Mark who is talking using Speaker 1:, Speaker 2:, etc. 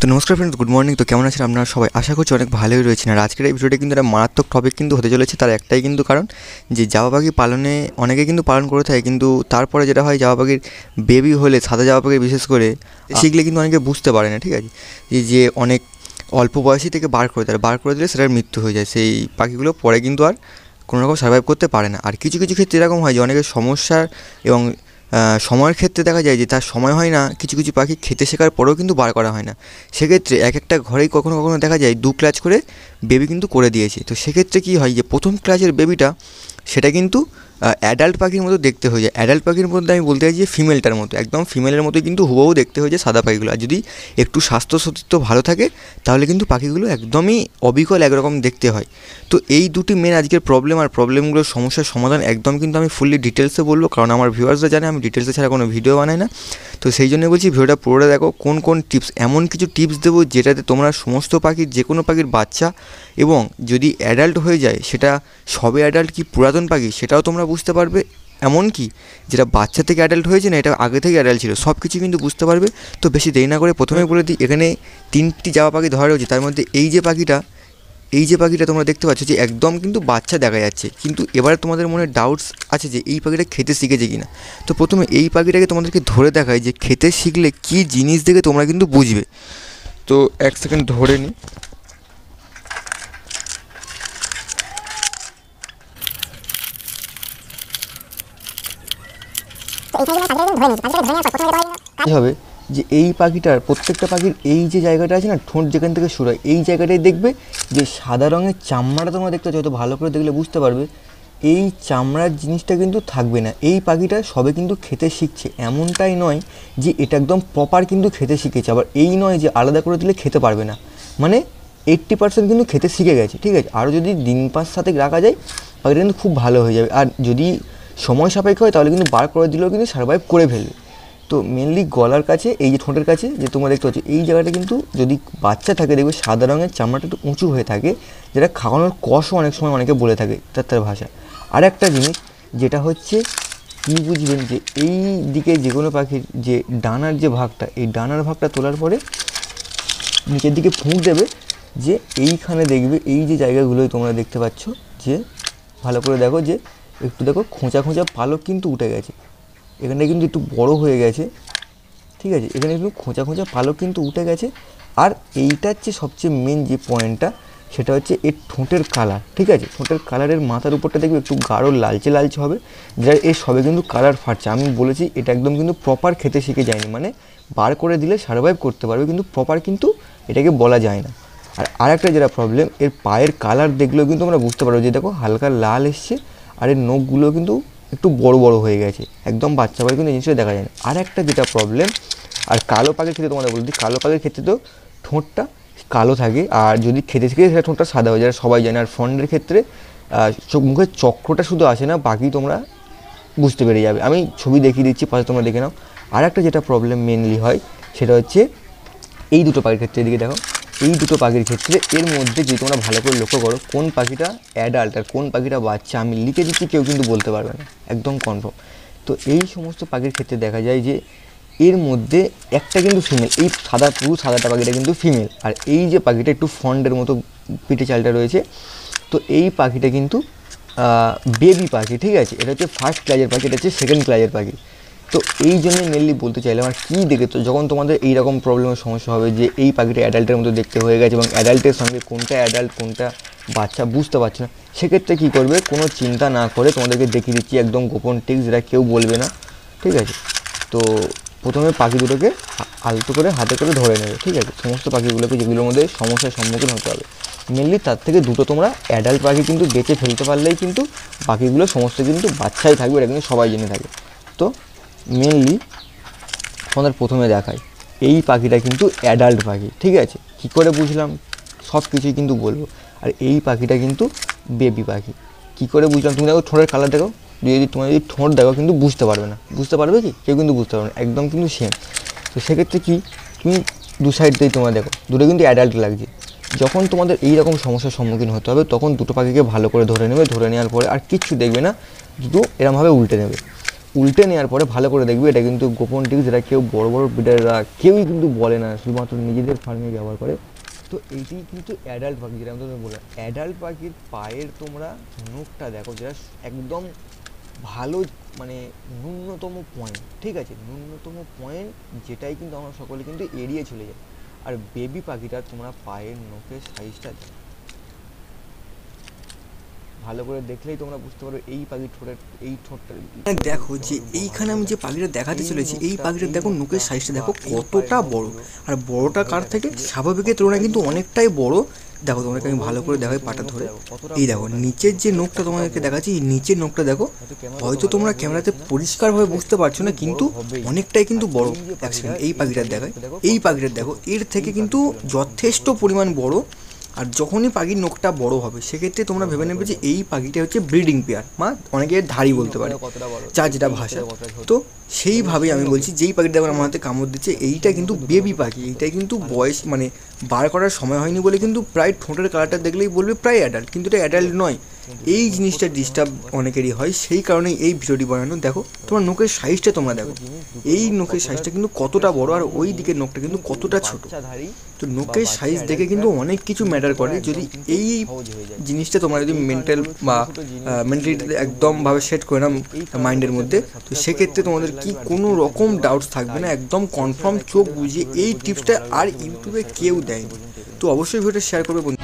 Speaker 1: তো নমস্কার friends good morning তো কেমন আছেন আপনারা সবাই আশা করছি অনেক ভালোই রয়েছেন আর আজকের এই ভিডিওটা কিন্তু একটা মারাত্মক টপিক কিন্তু হতে চলেছে তার একটাই কিন্তু কারণ যে জাবাবাগি পালনে অনেকে কিন্তু পালন করে থাকে কিন্তু তারপরে যেটা হয় জাবাবাগির বেবি হলে সাদা জাবাবাগির বিশেষ করে শিখলে কিন্তু অনেকে বুঝতে পারে না ঠিক আছে যে অনেক অল্প বয়সী থেকে বার করে দেয় বার করে দিলে সেটার মৃত্যু হয়ে যায় সেই পাখিগুলো পরে কিন্তু আর কোনো রকম সার্ভাইভ করতে পারে না আর কিছু কিছু ক্ষেত্রে এরকম হয় যে অনেকের সমস্যার এবং সময়ের ক্ষেত্রে দেখা যায় যে তার সময় হয় না কিছু কিছু পাখি খেতে শেখার পরেও কিন্তু বার করা হয় না সেক্ষেত্রে এক একটা ঘরেই কখনো কখনো দেখা যায় দু ক্লাচ করে বেবি কিন্তু করে দিয়েছে তো সেক্ষেত্রে কী হয় যে প্রথম ক্লাচের বেবিটা সেটা কিন্তু অ্যাডাল্ট পাখির মতো দেখতে হয়ে যায় অ্যাডাল্ট পাখির মধ্যে আমি বলতে চাইছি যে ফিমেলটার মতো একদম ফিমেলের মতো কিন্তু হুবহু দেখতে হয়ে যায় সাদা পাখিগুলো আর যদি একটু স্বাস্থ্য সতীত্ব ভালো থাকে তাহলে কিন্তু পাখিগুলো একদমই অবিকল একরকম দেখতে হয় তো এই দুটি মেন আজকের প্রবলেম আর প্রবলেমগুলোর সমস্যার সমাধান একদম কিন্তু আমি ফুললি ডিটেলসে বলবো কারণ আমার ভিউয়ার্সরা জানে আমি ডিটেলসে ছাড়া কোনো ভিডিও বানাই না তো সেই জন্য বলছি ভিডিওটা পুরোটা দেখো কোন কোন টিপস এমন কিছু টিপস দেবো যেটাতে তোমরা সমস্ত পাখির যে কোনো পাখির বাচ্চা এবং যদি অ্যাডাল্ট হয়ে যায় সেটা সবে অ্যাডাল্ট কি পুরাতন পাখি সেটাও তোমরা বুঝতে পারবে এমনকি যেটা বাচ্চা থেকে অ্যাডাল্ট হয়েছে না এটা আগে থেকে অ্যাডাল্ট ছিল সব কিছু কিন্তু বুঝতে পারবে তো বেশি দেরি না করে প্রথমে বলে দিই এখানে তিনটি যাওয়া পাখি ধরা রয়েছে তার মধ্যে এই যে পাখিটা এই যে পাখিটা তোমরা দেখতে পাচ্ছ যে একদম কিন্তু বাচ্চা দেখা যাচ্ছে কিন্তু এবারে তোমাদের মনে ডাউটস আছে যে এই পাখিটা খেতে শিখেছে কি না তো প্রথমে এই পাখিটাকে তোমাদেরকে ধরে দেখায় যে খেতে শিখলে কি জিনিস দেখে তোমরা কিন্তু বুঝবে তো এক সেকেন্ড ধরে নিই হবে যে এই পাখিটার প্রত্যেকটা পাখির এই যে জায়গাটা আছে না ঠোঁট যেখান থেকে শুরু হয় এই জায়গাটাই দেখবে যে সাদা রঙের চামড়াটা তোমরা দেখতে যত ভালো করে দেখলে বুঝতে পারবে এই চামড়ার জিনিসটা কিন্তু থাকবে না এই পাখিটা সবে কিন্তু খেতে শিখছে এমনটাই নয় যে এটা একদম প্রপার কিন্তু খেতে শিখেছে আবার এই নয় যে আলাদা করে দিলে খেতে পারবে না মানে এইট্টি পার্সেন্ট কিন্তু খেতে শিখে গেছে ঠিক আছে আরও যদি দিন পাঁচ সাথে রাখা যায় পাখিটা কিন্তু খুব ভালো হয়ে যাবে আর যদি সময় সাপেক্ষ হয় তাহলে কিন্তু বার করে দিলেও কিন্তু সার্ভাইভ করে ফেলবে তো মেনলি গলার কাছে এই যে ঠোঁটের কাছে যে তোমরা দেখতে পাচ্ছ এই জায়গাটা কিন্তু যদি বাচ্চা থাকে দেখবে সাদা রঙের চামড়াটা একটু উঁচু হয়ে থাকে যেটা খাওয়ানোর কষও অনেক সময় অনেকে বলে থাকে তার তার ভাষা আর একটা জিনিস যেটা হচ্ছে কী বুঝবেন যে এই দিকে যে কোনো পাখির যে ডানার যে ভাগটা এই ডানার ভাগটা তোলার পরে নিচের দিকে ফুঁক দেবে যে এইখানে দেখবে এই যে জায়গাগুলোই তোমরা দেখতে পাচ্ছ যে ভালো করে দেখো যে একটু দেখো খোঁচা খোঁচা পালক কিন্তু উঠে গেছে এখানে কিন্তু একটু বড় হয়ে গেছে ঠিক আছে এখানে একটু খোঁচা খোঁচা পালক কিন্তু উঠে গেছে আর এইটার চেয়ে সবচেয়ে মেন যে পয়েন্টটা সেটা হচ্ছে এর ঠোঁটের কালার ঠিক আছে ঠোঁটের কালারের মাথার উপরটা দেখবে একটু গাঢ় লালচে লালচে হবে যার এর সবে কিন্তু কালার ফাটছে আমি বলেছি এটা একদম কিন্তু প্রপার খেতে শিখে যায়নি মানে বার করে দিলে সার্ভাইভ করতে পারবে কিন্তু প্রপার কিন্তু এটাকে বলা যায় না আর আরেকটা যেটা প্রবলেম এর পায়ের কালার দেখলেও কিন্তু আমরা বুঝতে পারবো যে দেখো হালকা লাল এসছে আর এর নখগুলো কিন্তু একটু বড় বড় হয়ে গেছে একদম বাচ্চা পাখি কিন্তু জিনিসটা দেখা যায় না আর একটা যেটা প্রবলেম আর কালো পাখির ক্ষেত্রে তোমাদের বলছি কালো পাখির ক্ষেত্রে তো ঠোঁটটা কালো থাকে আর যদি খেতে খেতে সেটা ঠোঁটটা সাদা হয়ে যায় সবাই জানে আর ফন্ডের ক্ষেত্রে চোখ মুখের চক্রটা শুধু আসে না বাকি তোমরা বুঝতে পেরে যাবে আমি ছবি দেখিয়ে দিচ্ছি পাশে তোমরা দেখে নাও আর একটা যেটা প্রবলেম মেনলি হয় সেটা হচ্ছে এই দুটো পাখির ক্ষেত্রে এদিকে দেখো এই দুটো পাখির ক্ষেত্রে এর মধ্যে যদি তোমরা ভালো করে লক্ষ্য করো কোন পাখিটা অ্যাডাল্ট আর কোন পাখিটা বাচ্চা আমি লিখে দিচ্ছি কেউ কিন্তু বলতে পারবে না একদম কনফার্ম তো এই সমস্ত পাখির ক্ষেত্রে দেখা যায় যে এর মধ্যে একটা কিন্তু ফিমেল এই সাদা পুরু সাদাটা পাখিটা কিন্তু ফিমেল আর এই যে পাখিটা একটু ফন্ডের মতো পিঠে চালটা রয়েছে তো এই পাখিটা কিন্তু বেবি পাখি ঠিক আছে এটা হচ্ছে ফার্স্ট ক্লাসের পাখি এটা হচ্ছে সেকেন্ড ক্লাসের পাখি তো এই জন্যে মেনলি বলতে চাইলাম আর কী দেখে তো যখন তোমাদের এইরকম প্রবলেমের সমস্যা হবে যে এই পাখিটা অ্যাডাল্টের মতো দেখতে হয়ে গেছে এবং অ্যাডাল্টের সঙ্গে কোনটা অ্যাডাল্ট কোনটা বাচ্চা বুঝতে পারছে না সেক্ষেত্রে কী করবে কোনো চিন্তা না করে তোমাদেরকে দেখিয়ে দিচ্ছি একদম গোপন টিক্স যেটা কেউ বলবে না ঠিক আছে তো প্রথমে পাখি দুটোকে আলতো করে হাতে করে ধরে নেবে ঠিক আছে সমস্ত পাখিগুলোকে যেগুলোর মধ্যে সমস্যার সম্মুখীন হতে হবে মেনলি তার থেকে দুটো তোমরা অ্যাডাল্ট পাখি কিন্তু বেঁচে ফেলতে পারলেই কিন্তু পাখিগুলো সমস্ত কিন্তু বাচ্চাই থাকবে এটা কিন্তু সবাই জেনে থাকে তো মেনলি তোমাদের প্রথমে দেখায় এই পাখিটা কিন্তু অ্যাডাল্ট পাখি ঠিক আছে কী করে বুঝলাম সব কিছুই কিন্তু বলবো আর এই পাখিটা কিন্তু বেবি পাখি কী করে বুঝলাম তুমি দেখো ঠোঁটের কালার দেখো যদি তোমার যদি ঠোঁট দেখো কিন্তু বুঝতে পারবে না বুঝতে পারবে কি কেউ কিন্তু বুঝতে পারবে না একদম কিন্তু সেম তো সেক্ষেত্রে কি তুমি দু সাইড দিয়েই তোমার দেখো দুটো কিন্তু অ্যাডাল্ট লাগছে যখন তোমাদের এই রকম সমস্যার সম্মুখীন হতে হবে তখন দুটো পাখিকে ভালো করে ধরে নেবে ধরে নেওয়ার পরে আর কিচ্ছু দেখবে না দুটো এরমভাবে উল্টে নেবে উল্টে নেওয়ার পরে ভালো করে দেখবি এটা কিন্তু গোপন টিপস এটা কেউ বড়ো বড়ো ব্রিডাররা কেউই কিন্তু বলে না শুধুমাত্র নিজেদের ফার্মে ব্যবহার করে তো এটি কিন্তু অ্যাডাল্ট পাখি যেটা আমি তোমাকে বললাম অ্যাডাল্ট পাখির পায়ের তোমরা নখটা দেখো যেটা একদম ভালো মানে ন্যূনতম পয়েন্ট ঠিক আছে ন্যূনতম পয়েন্ট যেটাই কিন্তু আমরা সকলে কিন্তু এড়িয়ে চলে যায় আর বেবি পাখিটা তোমরা পায়ের নখের সাইজটা দেখো ভালো করে দেখলেই তোমরা বুঝতে পারবে এই পাখির ঠোঁটের এই ঠোঁটটা মানে দেখো যে এইখানে আমি যে পাখিটা দেখাতে চলেছি এই পাখিটা দেখো নুকের সাইজটা দেখো কতটা বড় আর বড়টা কার থেকে স্বাভাবিকের তুলনায় কিন্তু অনেকটাই বড় দেখো তোমাকে আমি ভালো করে দেখাই পাটা ধরে এই দেখো নিচের যে নোখটা তোমাকে দেখাচ্ছি এই নিচের নোখটা দেখো হয়তো তোমরা ক্যামেরাতে পরিষ্কারভাবে বুঝতে পারছো না কিন্তু অনেকটাই কিন্তু বড় এক সেকেন্ড এই পাখিটার দেখায় এই পাখিটার দেখো এর থেকে কিন্তু যথেষ্ট পরিমাণ বড় আর যখনই পাখির নখটা বড় হবে সেক্ষেত্রে তোমরা ভেবে নেবে যে এই পাখিটা হচ্ছে ব্রিডিং পেয়ার মা অনেকে ধাড়ি বলতে পারে যা যেটা ভাষা তো সেইভাবেই আমি বলছি যেই পাখিটা দেখুন আমার হাতে কামড় দিচ্ছে এইটা কিন্তু বেবি পাখি এইটা কিন্তু বয়স মানে বার করার সময় হয়নি বলে কিন্তু প্রায় ঠোঁটের কালারটা দেখলেই বলবে প্রায় অ্যাডাল্ট কিন্তু এটা অ্যাডাল্ট নয় এই জিনিসটা ডিস্টার্ব অনেকেরই হয় সেই কারণে এই ভিডিওটি বানানো দেখো তোমার নোকের সাইজটা তোমরা দেখো এই নোকের সাইজটা কিন্তু কতটা বড় আর ওই দিকের নোকটা কিন্তু কতটা ছোট তো নোকের সাইজ দেখে কিন্তু অনেক কিছু ম্যাটার করে যদি এই জিনিসটা তোমরা যদি মেন্টাল বা মেন্টালিটি একদমভাবে সেট করে না মাইন্ডের মধ্যে তো সেক্ষেত্রে তোমাদের কি কোনো রকম ডাউটস থাকবে না একদম কনফার্ম চোখ বুঝিয়ে এই টিপসটা আর ইউটিউবে কেউ দেয় তো অবশ্যই ভিডিওটা শেয়ার করবে